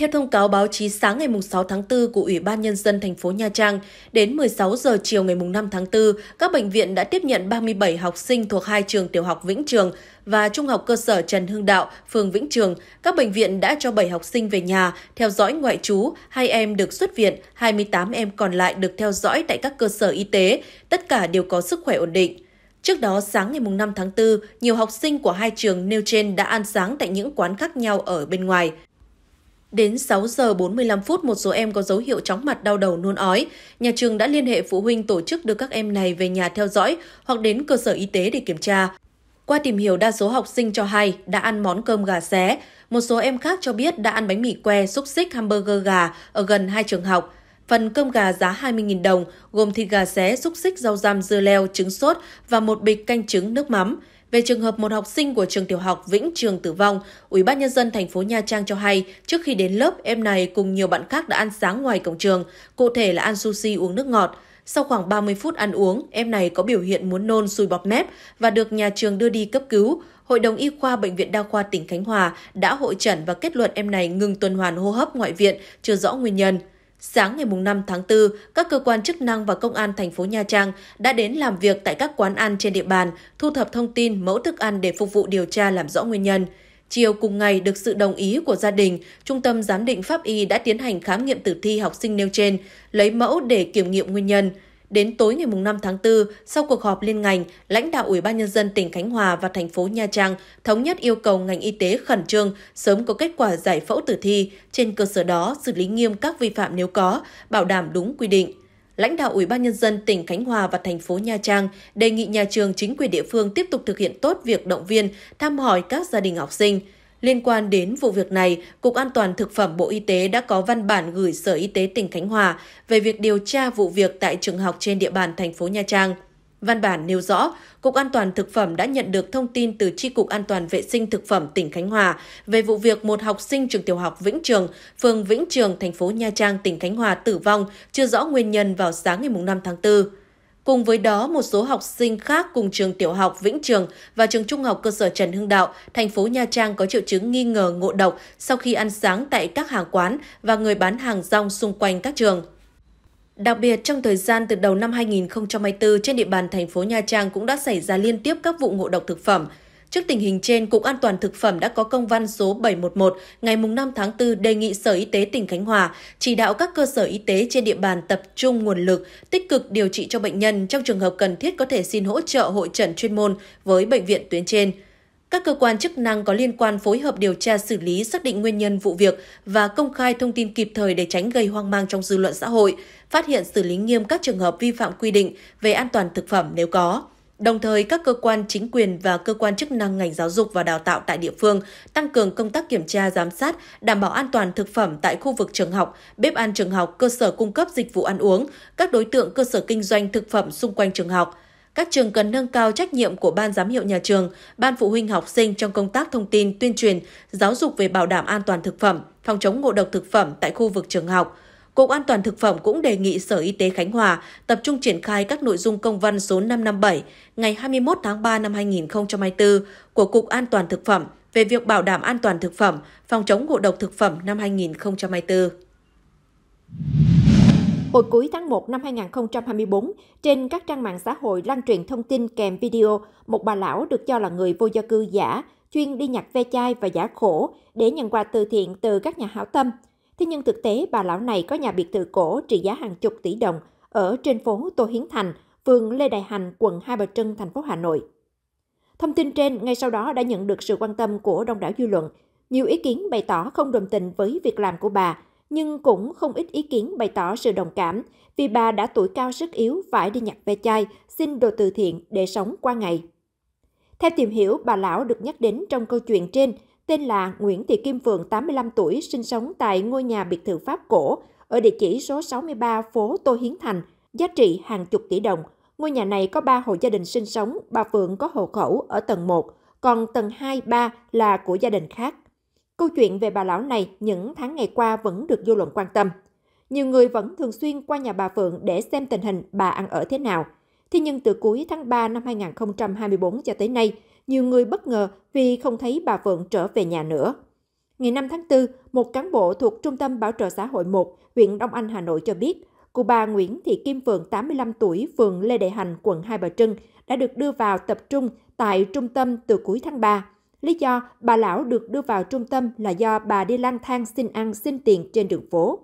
Theo thông cáo báo chí sáng ngày 6 tháng 4 của Ủy ban Nhân dân thành phố Nha Trang, đến 16 giờ chiều ngày 5 tháng 4, các bệnh viện đã tiếp nhận 37 học sinh thuộc hai trường tiểu học Vĩnh Trường và Trung học cơ sở Trần Hưng Đạo, phường Vĩnh Trường. Các bệnh viện đã cho 7 học sinh về nhà, theo dõi ngoại trú, hai em được xuất viện, 28 em còn lại được theo dõi tại các cơ sở y tế. Tất cả đều có sức khỏe ổn định. Trước đó, sáng ngày 5 tháng 4, nhiều học sinh của hai trường nêu trên đã ăn sáng tại những quán khác nhau ở bên ngoài. Đến 6 giờ 45 phút, một số em có dấu hiệu chóng mặt đau đầu nôn ói. Nhà trường đã liên hệ phụ huynh tổ chức đưa các em này về nhà theo dõi hoặc đến cơ sở y tế để kiểm tra. Qua tìm hiểu, đa số học sinh cho hay đã ăn món cơm gà xé. Một số em khác cho biết đã ăn bánh mì que, xúc xích, hamburger gà ở gần hai trường học. Phần cơm gà giá 20.000 đồng, gồm thịt gà xé, xúc xích, rau răm, dưa leo, trứng sốt và một bịch canh trứng nước mắm. Về trường hợp một học sinh của trường tiểu học Vĩnh Trường tử vong, Ủy ban nhân dân thành phố Nha Trang cho hay, trước khi đến lớp, em này cùng nhiều bạn khác đã ăn sáng ngoài cổng trường, cụ thể là ăn sushi uống nước ngọt. Sau khoảng 30 phút ăn uống, em này có biểu hiện muốn nôn sùi bọt mép và được nhà trường đưa đi cấp cứu. Hội đồng Y khoa Bệnh viện Đa khoa tỉnh Khánh Hòa đã hội trần và kết luận em này ngừng tuần hoàn hô hấp ngoại viện, chưa rõ nguyên nhân. Sáng ngày 5 tháng 4, các cơ quan chức năng và công an thành phố Nha Trang đã đến làm việc tại các quán ăn trên địa bàn, thu thập thông tin, mẫu thức ăn để phục vụ điều tra làm rõ nguyên nhân. Chiều cùng ngày được sự đồng ý của gia đình, Trung tâm Giám định Pháp Y đã tiến hành khám nghiệm tử thi học sinh nêu trên, lấy mẫu để kiểm nghiệm nguyên nhân. Đến tối ngày 5 tháng 4, sau cuộc họp liên ngành, lãnh đạo Ủy ban Nhân dân tỉnh Khánh Hòa và thành phố Nha Trang thống nhất yêu cầu ngành y tế khẩn trương sớm có kết quả giải phẫu tử thi, trên cơ sở đó xử lý nghiêm các vi phạm nếu có, bảo đảm đúng quy định lãnh đạo Ủy ban Nhân dân tỉnh Khánh Hòa và thành phố Nha Trang đề nghị nhà trường chính quyền địa phương tiếp tục thực hiện tốt việc động viên, thăm hỏi các gia đình học sinh. Liên quan đến vụ việc này, Cục An toàn Thực phẩm Bộ Y tế đã có văn bản gửi Sở Y tế tỉnh Khánh Hòa về việc điều tra vụ việc tại trường học trên địa bàn thành phố Nha Trang. Văn bản nêu rõ, Cục An toàn Thực phẩm đã nhận được thông tin từ Tri Cục An toàn Vệ sinh Thực phẩm tỉnh Khánh Hòa về vụ việc một học sinh trường tiểu học Vĩnh Trường, phường Vĩnh Trường, thành phố Nha Trang, tỉnh Khánh Hòa tử vong chưa rõ nguyên nhân vào sáng ngày 5 tháng 4. Cùng với đó, một số học sinh khác cùng trường tiểu học Vĩnh Trường và trường trung học cơ sở Trần Hưng Đạo, thành phố Nha Trang có triệu chứng nghi ngờ ngộ độc sau khi ăn sáng tại các hàng quán và người bán hàng rong xung quanh các trường. Đặc biệt, trong thời gian từ đầu năm 2024, trên địa bàn thành phố Nha Trang cũng đã xảy ra liên tiếp các vụ ngộ độc thực phẩm – Trước tình hình trên, Cục An toàn Thực phẩm đã có công văn số 711 ngày 5 tháng 4 đề nghị Sở Y tế tỉnh Khánh Hòa chỉ đạo các cơ sở y tế trên địa bàn tập trung nguồn lực, tích cực điều trị cho bệnh nhân trong trường hợp cần thiết có thể xin hỗ trợ hội trần chuyên môn với bệnh viện tuyến trên. Các cơ quan chức năng có liên quan phối hợp điều tra xử lý xác định nguyên nhân vụ việc và công khai thông tin kịp thời để tránh gây hoang mang trong dư luận xã hội, phát hiện xử lý nghiêm các trường hợp vi phạm quy định về an toàn thực phẩm nếu có. Đồng thời, các cơ quan chính quyền và cơ quan chức năng ngành giáo dục và đào tạo tại địa phương tăng cường công tác kiểm tra giám sát, đảm bảo an toàn thực phẩm tại khu vực trường học, bếp ăn trường học, cơ sở cung cấp dịch vụ ăn uống, các đối tượng cơ sở kinh doanh thực phẩm xung quanh trường học. Các trường cần nâng cao trách nhiệm của ban giám hiệu nhà trường, ban phụ huynh học sinh trong công tác thông tin tuyên truyền, giáo dục về bảo đảm an toàn thực phẩm, phòng chống ngộ độc thực phẩm tại khu vực trường học Cục An toàn Thực phẩm cũng đề nghị Sở Y tế Khánh Hòa tập trung triển khai các nội dung công văn số 557 ngày 21 tháng 3 năm 2024 của Cục An toàn Thực phẩm về việc bảo đảm an toàn thực phẩm, phòng chống ngộ độc thực phẩm năm 2024. Hồi cuối tháng 1 năm 2024, trên các trang mạng xã hội lan truyền thông tin kèm video một bà lão được cho là người vô gia cư giả, chuyên đi nhặt ve chai và giả khổ để nhận quà từ thiện từ các nhà hảo tâm – Thế nhưng thực tế bà lão này có nhà biệt thự cổ trị giá hàng chục tỷ đồng ở trên phố Tô Hiến Thành, phường Lê Đại Hành, quận Hai Bà Trưng, thành phố Hà Nội. Thông tin trên ngay sau đó đã nhận được sự quan tâm của đông đảo dư luận. Nhiều ý kiến bày tỏ không đồng tình với việc làm của bà, nhưng cũng không ít ý kiến bày tỏ sự đồng cảm vì bà đã tuổi cao sức yếu phải đi nhặt ve chai, xin đồ từ thiện để sống qua ngày. Theo tìm hiểu, bà lão được nhắc đến trong câu chuyện trên tên là Nguyễn Thị Kim Phượng, 85 tuổi, sinh sống tại ngôi nhà biệt thự Pháp cổ ở địa chỉ số 63 phố Tô Hiến Thành, giá trị hàng chục tỷ đồng. Ngôi nhà này có 3 hộ gia đình sinh sống, bà Phượng có hộ khẩu ở tầng 1, còn tầng 2, 3 là của gia đình khác. Câu chuyện về bà lão này những tháng ngày qua vẫn được dư luận quan tâm. Nhiều người vẫn thường xuyên qua nhà bà Phượng để xem tình hình bà ăn ở thế nào. Thế nhưng từ cuối tháng 3 năm 2024 cho tới nay, nhiều người bất ngờ vì không thấy bà Phượng trở về nhà nữa. Ngày 5 tháng 4, một cán bộ thuộc Trung tâm Bảo trợ xã hội 1, huyện Đông Anh, Hà Nội cho biết, cụ bà Nguyễn Thị Kim Phượng, 85 tuổi, phường Lê Đại Hành, quận Hai Bà Trưng, đã được đưa vào tập trung tại trung tâm từ cuối tháng 3. Lý do bà lão được đưa vào trung tâm là do bà đi lang thang xin ăn xin tiền trên đường phố.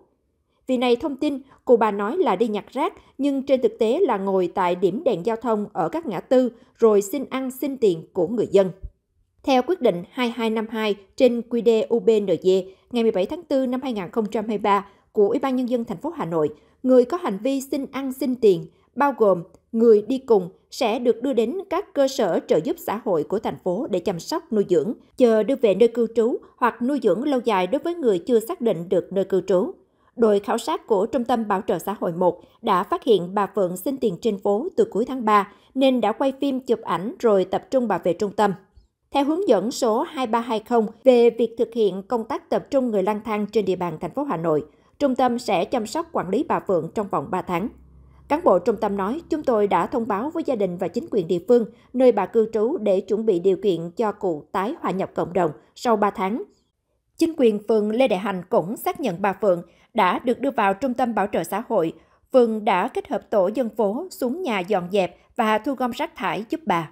Vì này thông tin, cụ bà nói là đi nhặt rác, nhưng trên thực tế là ngồi tại điểm đèn giao thông ở các ngã tư rồi xin ăn xin tiền của người dân. Theo quyết định 2252 trên QD UBND ngày 17 tháng 4 năm 2023 của Ủy ban Nhân dân thành phố Hà Nội, người có hành vi xin ăn xin tiền, bao gồm người đi cùng sẽ được đưa đến các cơ sở trợ giúp xã hội của thành phố để chăm sóc nuôi dưỡng, chờ đưa về nơi cư trú hoặc nuôi dưỡng lâu dài đối với người chưa xác định được nơi cư trú đội khảo sát của Trung tâm Bảo trợ xã hội 1 đã phát hiện bà Phượng xin tiền trên phố từ cuối tháng 3 nên đã quay phim chụp ảnh rồi tập trung bà về trung tâm. Theo hướng dẫn số 2320 về việc thực hiện công tác tập trung người lang thang trên địa bàn thành phố Hà Nội, trung tâm sẽ chăm sóc quản lý bà Phượng trong vòng 3 tháng. Cán bộ trung tâm nói, chúng tôi đã thông báo với gia đình và chính quyền địa phương nơi bà cư trú để chuẩn bị điều kiện cho cụ tái hòa nhập cộng đồng sau 3 tháng Chính quyền phường Lê Đại Hành cũng xác nhận bà Phượng đã được đưa vào trung tâm bảo trợ xã hội. Phường đã kết hợp tổ dân phố xuống nhà dọn dẹp và thu gom rác thải giúp bà.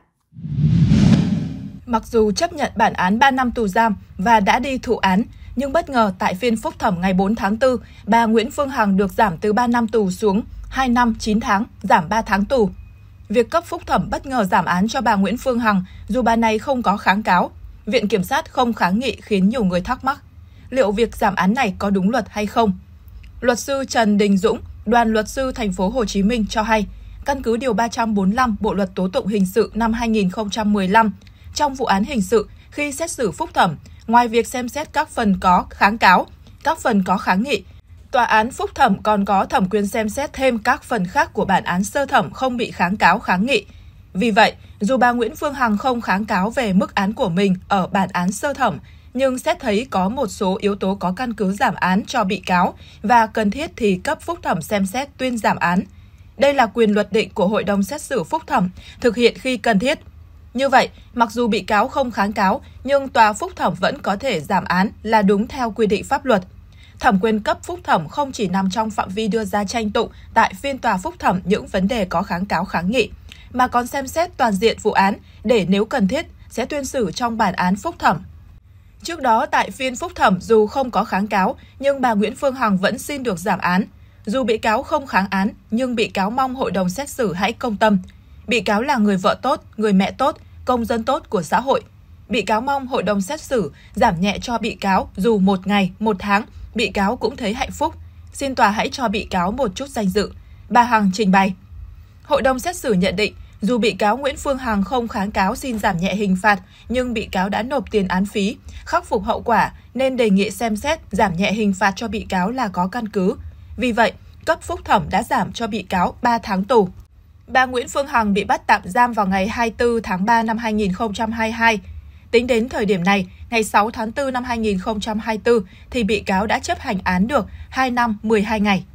Mặc dù chấp nhận bản án 3 năm tù giam và đã đi thụ án, nhưng bất ngờ tại phiên phúc thẩm ngày 4 tháng 4, bà Nguyễn Phương Hằng được giảm từ 3 năm tù xuống 2 năm 9 tháng, giảm 3 tháng tù. Việc cấp phúc thẩm bất ngờ giảm án cho bà Nguyễn Phương Hằng dù bà này không có kháng cáo. Viện Kiểm sát không kháng nghị khiến nhiều người thắc mắc liệu việc giảm án này có đúng luật hay không. Luật sư Trần Đình Dũng, đoàn luật sư thành phố Hồ Chí Minh cho hay, căn cứ điều 345 Bộ luật tố tụng hình sự năm 2015, trong vụ án hình sự khi xét xử phúc thẩm, ngoài việc xem xét các phần có kháng cáo, các phần có kháng nghị, tòa án phúc thẩm còn có thẩm quyền xem xét thêm các phần khác của bản án sơ thẩm không bị kháng cáo kháng nghị vì vậy, dù bà Nguyễn Phương Hằng không kháng cáo về mức án của mình ở bản án sơ thẩm, nhưng xét thấy có một số yếu tố có căn cứ giảm án cho bị cáo và cần thiết thì cấp phúc thẩm xem xét tuyên giảm án. Đây là quyền luật định của Hội đồng xét xử phúc thẩm, thực hiện khi cần thiết. Như vậy, mặc dù bị cáo không kháng cáo, nhưng tòa phúc thẩm vẫn có thể giảm án là đúng theo quy định pháp luật. Thẩm quyền cấp phúc thẩm không chỉ nằm trong phạm vi đưa ra tranh tụng tại phiên tòa phúc thẩm những vấn đề có kháng cáo kháng nghị, mà còn xem xét toàn diện vụ án để nếu cần thiết sẽ tuyên xử trong bản án phúc thẩm. Trước đó tại phiên phúc thẩm dù không có kháng cáo nhưng bà Nguyễn Phương Hằng vẫn xin được giảm án. Dù bị cáo không kháng án nhưng bị cáo mong hội đồng xét xử hãy công tâm. Bị cáo là người vợ tốt, người mẹ tốt, công dân tốt của xã hội. Bị cáo mong hội đồng xét xử giảm nhẹ cho bị cáo dù một ngày, một tháng, bị cáo cũng thấy hạnh phúc. Xin tòa hãy cho bị cáo một chút danh dự. Bà Hằng trình bày. Hội đồng xét xử nhận định dù bị cáo Nguyễn Phương Hằng không kháng cáo xin giảm nhẹ hình phạt, nhưng bị cáo đã nộp tiền án phí, khắc phục hậu quả nên đề nghị xem xét giảm nhẹ hình phạt cho bị cáo là có căn cứ. Vì vậy, cấp phúc thẩm đã giảm cho bị cáo 3 tháng tù. Bà Nguyễn Phương Hằng bị bắt tạm giam vào ngày 24 tháng 3 năm 2022. Tính đến thời điểm này, ngày 6 tháng 4 năm 2024, thì bị cáo đã chấp hành án được 2 năm 12 ngày.